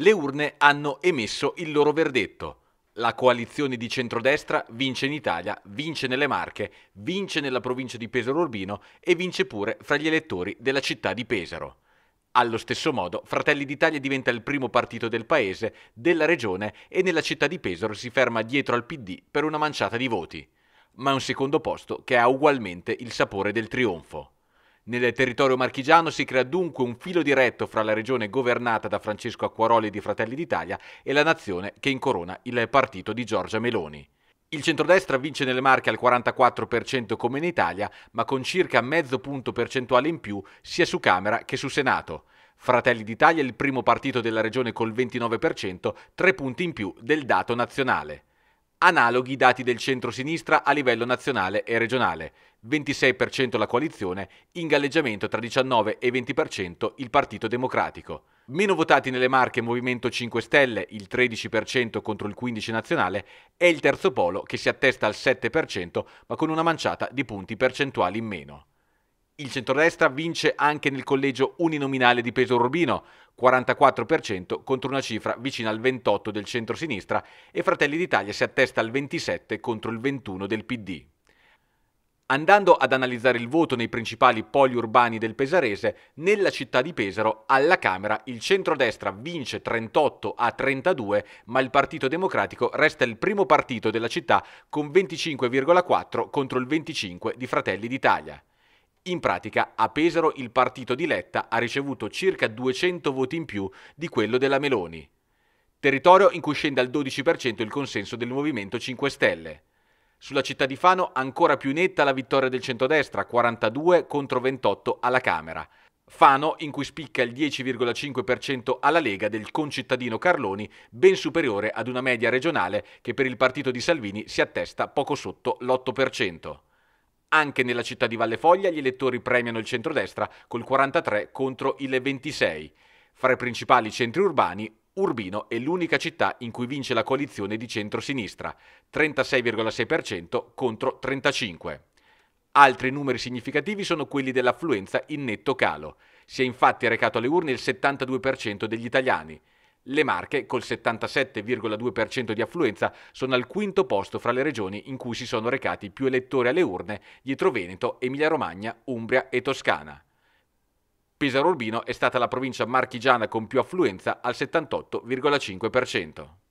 Le urne hanno emesso il loro verdetto. La coalizione di centrodestra vince in Italia, vince nelle Marche, vince nella provincia di Pesaro Urbino e vince pure fra gli elettori della città di Pesaro. Allo stesso modo, Fratelli d'Italia diventa il primo partito del paese, della regione e nella città di Pesaro si ferma dietro al PD per una manciata di voti. Ma è un secondo posto che ha ugualmente il sapore del trionfo. Nel territorio marchigiano si crea dunque un filo diretto fra la regione governata da Francesco Acquaroli di Fratelli d'Italia e la nazione che incorona il partito di Giorgia Meloni. Il centrodestra vince nelle Marche al 44% come in Italia, ma con circa mezzo punto percentuale in più sia su Camera che su Senato. Fratelli d'Italia è il primo partito della regione col 29%, tre punti in più del dato nazionale analoghi i dati del centro-sinistra a livello nazionale e regionale. 26% la coalizione, in galleggiamento tra 19 e 20% il Partito Democratico. Meno votati nelle Marche Movimento 5 Stelle, il 13% contro il 15% nazionale, è il terzo polo che si attesta al 7% ma con una manciata di punti percentuali in meno. Il centrodestra vince anche nel collegio uninominale di Peso Urbino, 44% contro una cifra vicina al 28% del centrosinistra e Fratelli d'Italia si attesta al 27% contro il 21% del PD. Andando ad analizzare il voto nei principali poli urbani del Pesarese, nella città di Pesaro, alla Camera, il centrodestra vince 38 a 32, ma il Partito Democratico resta il primo partito della città con 25,4 contro il 25 di Fratelli d'Italia. In pratica, a Pesaro il partito di Letta ha ricevuto circa 200 voti in più di quello della Meloni. Territorio in cui scende al 12% il consenso del Movimento 5 Stelle. Sulla città di Fano ancora più netta la vittoria del centrodestra, 42 contro 28 alla Camera. Fano in cui spicca il 10,5% alla Lega del concittadino Carloni, ben superiore ad una media regionale che per il partito di Salvini si attesta poco sotto l'8%. Anche nella città di Valle Foglia gli elettori premiano il centrodestra col 43 contro il 26. Fra i principali centri urbani, Urbino è l'unica città in cui vince la coalizione di centrosinistra, 36,6% contro 35%. Altri numeri significativi sono quelli dell'affluenza in netto calo. Si è infatti recato alle urne il 72% degli italiani. Le Marche, col 77,2% di affluenza, sono al quinto posto fra le regioni in cui si sono recati più elettori alle urne, dietro Veneto, Emilia-Romagna, Umbria e Toscana. Pesaro Urbino è stata la provincia marchigiana con più affluenza al 78,5%.